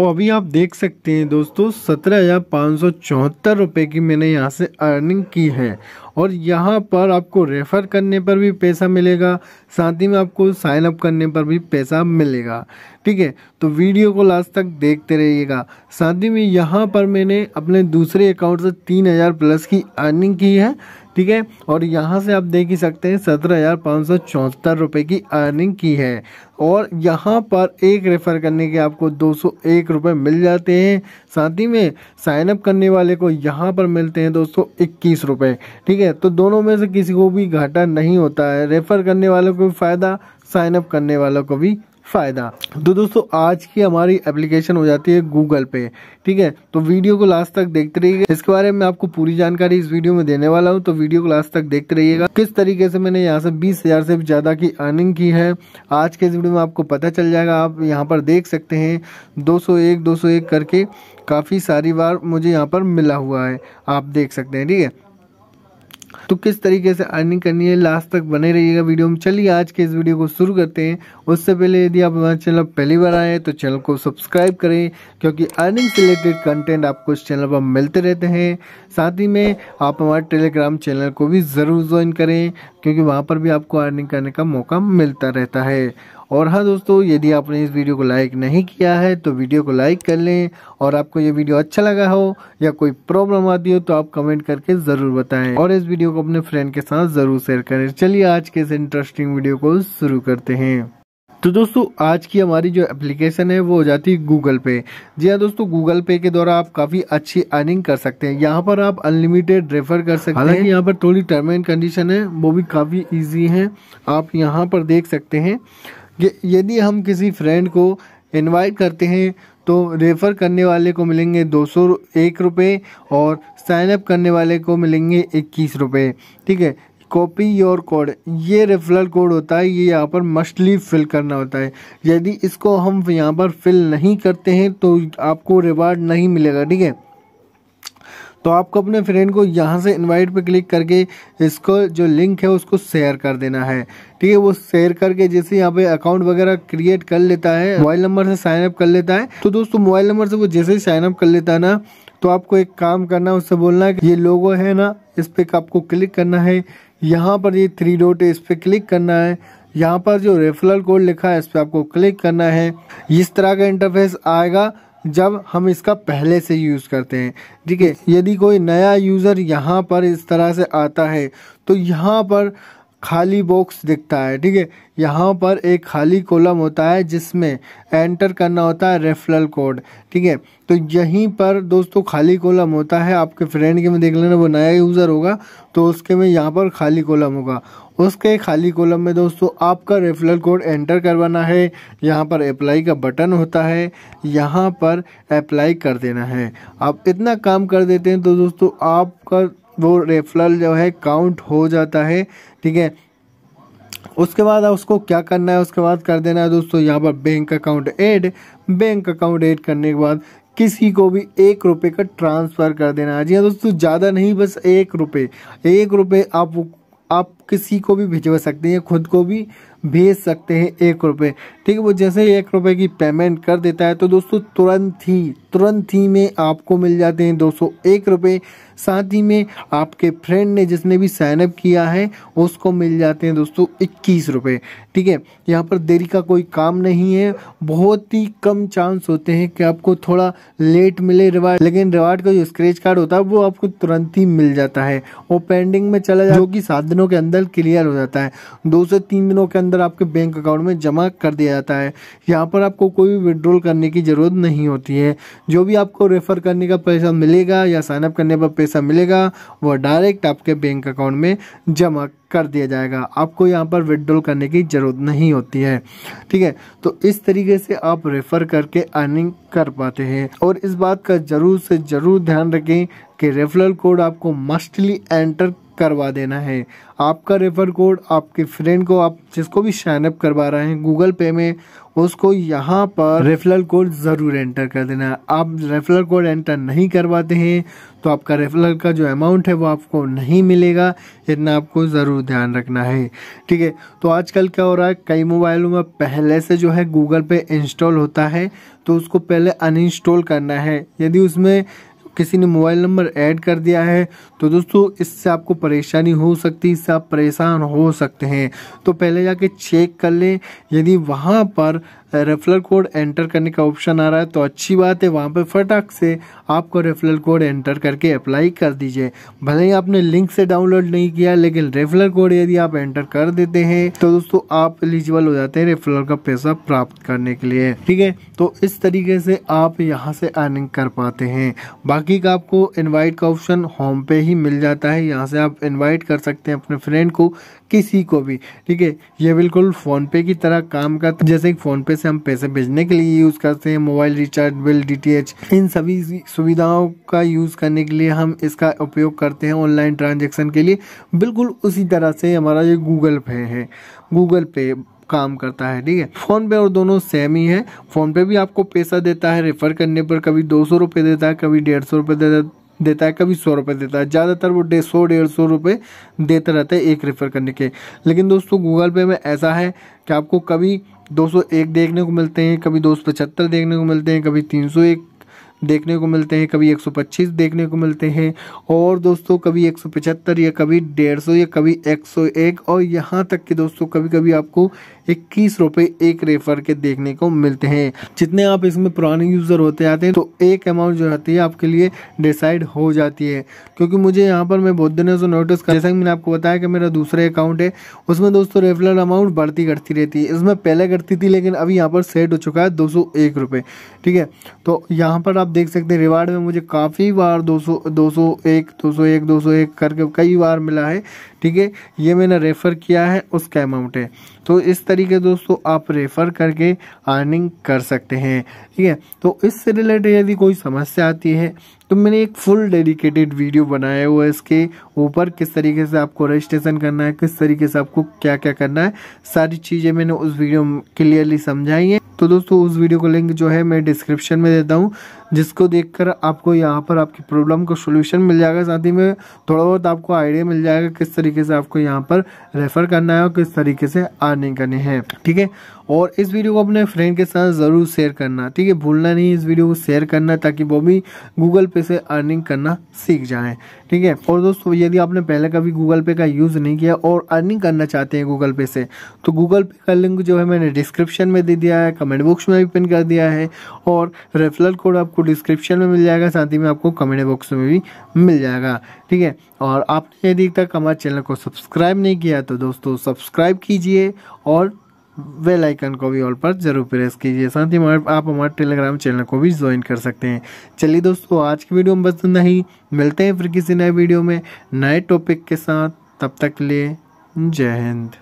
तो अभी आप देख सकते हैं दोस्तों सत्रह हज़ार पाँच सौ चौहत्तर रुपये की मैंने यहाँ से अर्निंग की है और यहाँ पर आपको रेफ़र करने पर भी पैसा मिलेगा साथ ही में आपको साइन अप करने पर भी पैसा मिलेगा ठीक है तो वीडियो को लास्ट तक देखते रहिएगा साथ ही में यहाँ पर मैंने अपने दूसरे अकाउंट से तीन हज़ार प्लस की अर्निंग की है ठीक है और यहाँ से आप देख ही सकते हैं सत्रह हज़ार पाँच सौ चौहत्तर रुपये की अर्निंग की है और यहाँ पर एक रेफ़र करने के आपको दो सौ एक रुपये मिल जाते हैं साथ ही में साइनअप करने वाले को यहाँ पर मिलते हैं दोस्तों इक्कीस रुपये ठीक है तो दोनों में से किसी को भी घाटा नहीं होता है रेफ़र करने वाले को भी फ़ायदा साइन अप करने वालों को भी फ़ायदा तो दोस्तों आज की हमारी एप्लीकेशन हो जाती है गूगल पे ठीक है तो वीडियो को लास्ट तक देखते रहिएगा इसके बारे में आपको पूरी जानकारी इस वीडियो में देने वाला हूँ तो वीडियो को लास्ट तक देखते रहिएगा किस तरीके से मैंने यहाँ से बीस हज़ार से भी ज़्यादा की अर्निंग की है आज के इस वीडियो में आपको पता चल जाएगा आप यहाँ पर देख सकते हैं दो सौ करके काफ़ी सारी बार मुझे यहाँ पर मिला हुआ है आप देख सकते हैं ठीक है तो किस तरीके से अर्निंग करनी है लास्ट तक बने रहिएगा वीडियो में चलिए आज के इस वीडियो को शुरू करते हैं उससे पहले यदि आप हमारे चैनल पहली बार आए तो चैनल को सब्सक्राइब करें क्योंकि अर्निंग से रिलेटेड कंटेंट आपको इस चैनल पर मिलते रहते हैं साथ ही में आप हमारे टेलीग्राम चैनल को भी ज़रूर ज्वाइन करें क्योंकि वहाँ पर भी आपको अर्निंग करने का मौका मिलता रहता है और हाँ दोस्तों यदि आपने इस वीडियो को लाइक नहीं किया है तो वीडियो को लाइक कर लें और आपको ये वीडियो अच्छा लगा हो या कोई प्रॉब्लम आती हो तो आप कमेंट करके ज़रूर बताएं और इस वीडियो को अपने फ्रेंड के साथ ज़रूर शेयर करें चलिए आज के इस इंटरेस्टिंग वीडियो को शुरू करते हैं तो दोस्तों आज की हमारी जो एप्लीकेशन है वो हो जाती है गूगल पे जी हाँ दोस्तों गूगल पे के द्वारा आप काफ़ी अच्छी अर्निंग कर सकते हैं यहाँ पर आप अनलिमिटेड रेफर कर सकते हैं हालांकि यहाँ पर थोड़ी टर्म एंड कंडीशन है वो भी काफ़ी इजी है आप यहाँ पर देख सकते हैं यदि हम किसी फ्रेंड को इनवाइट करते हैं तो रेफ़र करने वाले को मिलेंगे दो सौ एक रुपये और साइनअप करने वाले को मिलेंगे इक्कीस रुपये ठीक है कॉपी योर कोड ये रेफरल कोड होता है ये यहाँ पर मस्टली फिल करना होता है यदि इसको हम यहाँ पर फिल नहीं करते हैं तो आपको रिवार्ड नहीं मिलेगा ठीक है तो आपको अपने फ्रेंड को यहाँ से इनवाइट पे क्लिक करके इसको जो लिंक है उसको शेयर कर देना है ठीक है वो शेयर करके जैसे यहाँ पे अकाउंट वगैरह क्रिएट कर लेता है मोबाइल नंबर से साइन अप कर लेता है तो दोस्तों मोबाइल नंबर से वो जैसे ही साइन अप कर लेता है ना तो आपको एक काम करना है उससे बोलना है कि ये लोगो है ना इस पर आपको क्लिक करना है यहाँ पर ये थ्री डोट है इस पर क्लिक करना है यहाँ पर जो रेफरल कोड लिखा है इस पर आपको क्लिक करना है इस तरह का इंटरफेस आएगा जब हम इसका पहले से यूज़ करते हैं ठीक है यदि कोई नया यूज़र यहाँ पर इस तरह से आता है तो यहाँ पर खाली बॉक्स दिखता है ठीक है यहाँ पर एक खाली कॉलम होता है जिसमें एंटर करना होता है रेफरल कोड ठीक है तो यहीं पर दोस्तों खाली कॉलम होता है आपके फ्रेंड के में देख लेना वो नया यूज़र होगा तो उसके में यहाँ पर खाली कॉलम होगा उसके खाली कॉलम में दोस्तों आपका रेफरल कोड एंटर करवाना है यहाँ पर अप्लाई का बटन होता है यहाँ पर अप्लाई कर देना है आप इतना काम कर देते हैं तो दोस्तों आपका वो रेफरल जो है काउंट हो जाता है ठीक है उसके बाद उसको क्या करना है उसके बाद कर देना है दोस्तों यहाँ पर bank account add bank account add करने के बाद किसी को भी एक रुपये का ट्रांसफ़र कर देना है जी हाँ दोस्तों ज़्यादा नहीं बस एक रुपये एक रुपये आप आप किसी को भी भिजवा सकते हैं खुद को भी भेज सकते हैं एक रुपये ठीक है वो जैसे ही एक रुपये की पेमेंट कर देता है तो दोस्तों तुरंत ही तुरंत ही में आपको मिल जाते हैं दो सौ एक साथ ही में आपके फ्रेंड ने जिसने भी साइनअप किया है उसको मिल जाते हैं दोस्तों इक्कीस रुपये ठीक है यहाँ पर देरी का कोई काम नहीं है बहुत ही कम चांस होते हैं कि आपको थोड़ा लेट मिले रिवार्ड लेकिन रिवार्ड का जो स्क्रेच कार्ड होता है वो आपको तुरंत ही मिल जाता है वो पेंडिंग में चला जाता है जो कि सात दिनों के अंदर क्लियर हो जाता है दो से तीन दिनों के अंदर आपके बैंक अकाउंट में जमा कर दिया जाता है यहाँ पर आपको कोई भी विड्रॉल करने की ज़रूरत नहीं होती है जो भी आपको रेफ़र करने का पैसा मिलेगा या साइनअप करने पर पैसा मिलेगा वह डायरेक्ट आपके बैंक अकाउंट में जमा कर दिया जाएगा आपको यहाँ पर विड्रॉल करने की ज़रूरत नहीं होती है ठीक है तो इस तरीके से आप रेफ़र करके अर्निंग कर पाते हैं और इस बात का ज़रूर से ज़रूर ध्यान रखें कि रेफरल कोड आपको मस्टली एंटर करवा देना है आपका रेफर कोड आपके फ्रेंड को आप जिसको भी शाइनअप करवा रहे हैं गूगल पे में उसको यहाँ पर रेफरल कोड ज़रूर एंटर कर देना है आप रेफरल कोड एंटर नहीं करवाते हैं तो आपका रेफरल का जो अमाउंट है वो आपको नहीं मिलेगा इतना आपको ज़रूर ध्यान रखना है ठीक है तो आजकल क्या हो रहा है कई मोबाइलों में पहले से जो है गूगल पे इंस्टॉल होता है तो उसको पहले अनइंस्टॉल करना है यदि उसमें किसी ने मोबाइल नंबर ऐड कर दिया है तो दोस्तों इससे आपको परेशानी हो सकती है इससे आप परेशान हो सकते हैं तो पहले जाके चेक कर लें यदि वहाँ पर रेफरल कोड एंटर करने का ऑप्शन आ रहा है तो अच्छी बात है वहाँ पे फटाक से आपको रेफरल कोड एंटर करके अप्लाई कर दीजिए भले ही आपने लिंक से डाउनलोड नहीं किया लेकिन रेफरल कोड यदि आप एंटर कर देते हैं तो दोस्तों आप एलिजिबल हो जाते हैं रेफरल का पैसा प्राप्त करने के लिए ठीक है तो इस तरीके से आप यहाँ से अर्निंग कर पाते हैं बाकी का आपको इन्वाइट का ऑप्शन होम पे ही मिल जाता है यहाँ से आप इन्वाइट कर सकते हैं अपने फ्रेंड को किसी को भी ठीक है ये बिल्कुल फ़ोनपे की तरह काम करता है जैसे फ़ोनपे से हम पैसे भेजने के लिए यूज़ करते हैं मोबाइल रिचार्ज बिल डीटीएच इन सभी सुविधाओं का यूज़ करने के लिए हम इसका उपयोग करते हैं ऑनलाइन ट्रांजेक्शन के लिए बिल्कुल उसी तरह से हमारा ये गूगल पे है गूगल पे काम करता है ठीक है फोन पे और दोनों सेम ही है फोन पे भी आपको पैसा देता है रेफर करने पर कभी दो सौ रुपये देता है कभी डेढ़ सौ रुपये देता देता है कभी सौ रुपये देता है ज़्यादातर वो डेढ़ सौ डेढ़ सौ रुपये देता रहता है एक रेफ़र करने के लेकिन दोस्तों गूगल पे में ऐसा है कि आपको कभी दो सौ एक देखने को मिलते हैं कभी दो सौ पचहत्तर देखने को मिलते हैं कभी तीन सौ एक देखने को मिलते हैं कभी 125 देखने को मिलते हैं और दोस्तों कभी 175 या कभी 150 या कभी 101 और यहाँ तक कि दोस्तों कभी कभी आपको इक्कीस रुपये एक रेफर के देखने को मिलते हैं जितने आप इसमें पुराने यूज़र होते आते हैं तो एक अमाउंट जो रहती है आपके लिए डिसाइड हो जाती है क्योंकि मुझे यहाँ पर मैं बहुत दिनों से नोटिस कर जैसा कि मैंने आपको बताया कि मेरा दूसरा अकाउंट है उसमें दोस्तों रेफरल अमाउंट बढ़ती करती रहती है इसमें पहले करती थी लेकिन अभी यहाँ पर सेट हो चुका है दो ठीक है तो यहाँ पर आप देख सकते हैं रिवार्ड में मुझे काफ़ी बार 200 201 201 201 करके कई बार मिला है ठीक है ये मैंने रेफ़र किया है उसका अमाउंट है तो इस तरीके दोस्तों आप रेफ़र करके अर्निंग कर सकते हैं ठीक है तो इससे रिलेटेड यदि कोई समस्या आती है तो मैंने एक फुल डेडिकेटेड वीडियो बनाया हुआ है इसके ऊपर किस तरीके से आपको रजिस्ट्रेशन करना है किस तरीके से आपको क्या क्या करना है सारी चीज़ें मैंने उस वीडियो में क्लियरली समझाई हैं तो दोस्तों उस वीडियो का लिंक जो है मैं डिस्क्रिप्शन में देता हूँ जिसको देखकर आपको यहाँ पर आपकी प्रॉब्लम का सोल्यूशन मिल जाएगा साथ ही में थोड़ा बहुत आपको आइडिया मिल जाएगा किस तरीके तरीके से आपको यहाँ पर रेफर करना है और किस तरीके से अर्निंग करनी है ठीक है और इस वीडियो को अपने फ्रेंड के साथ ज़रूर शेयर करना ठीक है भूलना नहीं इस वीडियो को शेयर करना ताकि वो भी गूगल पे से अर्निंग करना सीख जाएँ ठीक है और दोस्तों यदि आपने पहले कभी गूगल पे का यूज़ नहीं किया और अर्निंग करना चाहते हैं गूगल पे से तो गूगल पे का लिंक जो है मैंने डिस्क्रिप्शन में दे दिया है कमेंट बॉक्स में भी पिन कर दिया है और रेफरल कोड आपको डिस्क्रिप्शन में मिल जाएगा साथ ही में आपको कमेंट बॉक्स में भी मिल जाएगा ठीक है और आपने यदि तक हमारे चैनल को सब्सक्राइब नहीं किया तो दोस्तों सब्सक्राइब कीजिए और बेल आइकन को भी ऑल पर जरूर प्रेस कीजिए साथ ही हमारे आप हमारे टेलीग्राम चैनल को भी ज्वाइन कर सकते हैं चलिए दोस्तों आज की वीडियो में बस नहीं मिलते हैं फिर किसी नए वीडियो में नए टॉपिक के साथ तब तक लिए जय हिंद